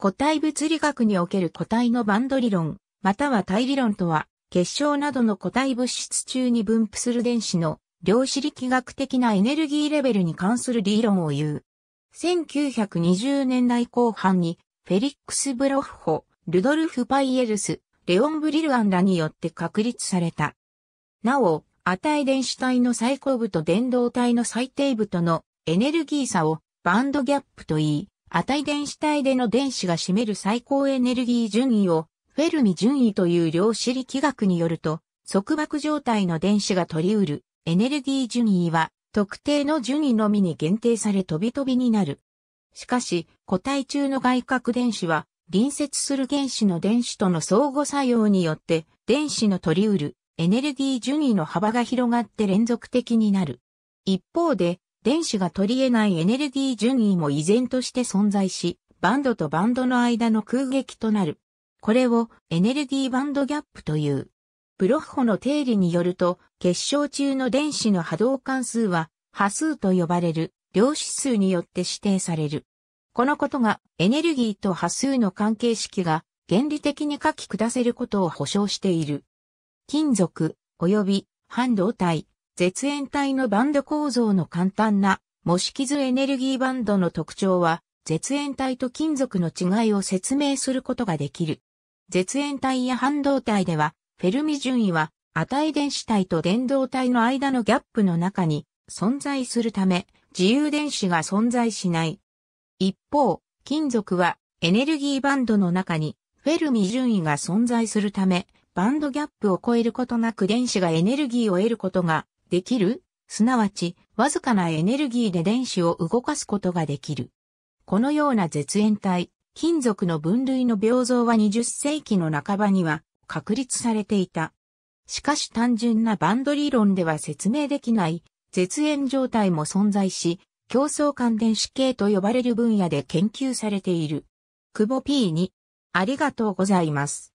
個体物理学における個体のバンド理論、または体理論とは、結晶などの個体物質中に分布する電子の量子力学的なエネルギーレベルに関する理論を言う。1920年代後半に、フェリックス・ブロッホ、ルドルフ・パイエルス、レオン・ブリルアンらによって確立された。なお、値電子体の最高部と電動体の最低部とのエネルギー差をバンドギャップと言い、値電子体での電子が占める最高エネルギー順位をフェルミ順位という量子力学によると、束縛状態の電子が取り得るエネルギー順位は特定の順位のみに限定され飛び飛びになる。しかし、固体中の外角電子は隣接する原子の電子との相互作用によって電子の取り得るエネルギー順位の幅が広がって連続的になる。一方で、電子が取り得ないエネルギー順位も依然として存在し、バンドとバンドの間の空撃となる。これをエネルギーバンドギャップという。ブロッホの定理によると、結晶中の電子の波動関数は波数と呼ばれる量子数によって指定される。このことがエネルギーと波数の関係式が原理的に書き下せることを保証している。金属及び半導体、絶縁体のバンド構造の簡単な模式図エネルギーバンドの特徴は、絶縁体と金属の違いを説明することができる。絶縁体や半導体では、フェルミ順位は、値電子体と電動体の間のギャップの中に存在するため、自由電子が存在しない。一方、金属はエネルギーバンドの中にフェルミ順位が存在するため、バンドギャップを超えることなく電子がエネルギーを得ることができる、すなわち、わずかなエネルギーで電子を動かすことができる。このような絶縁体、金属の分類の病像は20世紀の半ばには確立されていた。しかし単純なバンド理論では説明できない絶縁状態も存在し、競争感電子系と呼ばれる分野で研究されている。久保 P にありがとうございます。